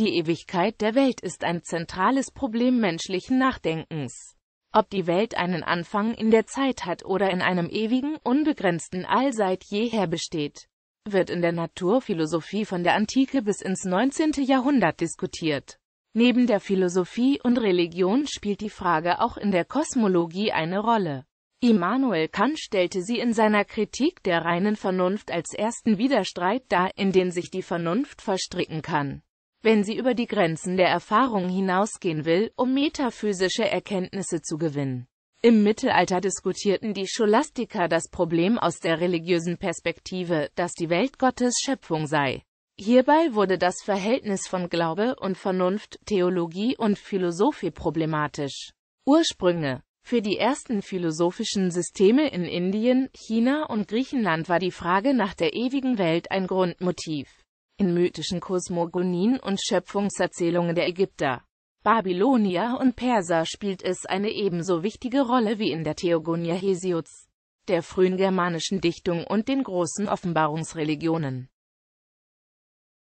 Die Ewigkeit der Welt ist ein zentrales Problem menschlichen Nachdenkens. Ob die Welt einen Anfang in der Zeit hat oder in einem ewigen, unbegrenzten All seit jeher besteht, wird in der Naturphilosophie von der Antike bis ins 19. Jahrhundert diskutiert. Neben der Philosophie und Religion spielt die Frage auch in der Kosmologie eine Rolle. Immanuel Kant stellte sie in seiner Kritik der reinen Vernunft als ersten Widerstreit dar, in den sich die Vernunft verstricken kann wenn sie über die Grenzen der Erfahrung hinausgehen will, um metaphysische Erkenntnisse zu gewinnen. Im Mittelalter diskutierten die Scholastiker das Problem aus der religiösen Perspektive, dass die Welt Gottes Schöpfung sei. Hierbei wurde das Verhältnis von Glaube und Vernunft, Theologie und Philosophie problematisch. Ursprünge Für die ersten philosophischen Systeme in Indien, China und Griechenland war die Frage nach der ewigen Welt ein Grundmotiv in mythischen Kosmogonien und Schöpfungserzählungen der Ägypter, Babylonier und Perser spielt es eine ebenso wichtige Rolle wie in der Theogonie Hesiods, der frühen germanischen Dichtung und den großen Offenbarungsreligionen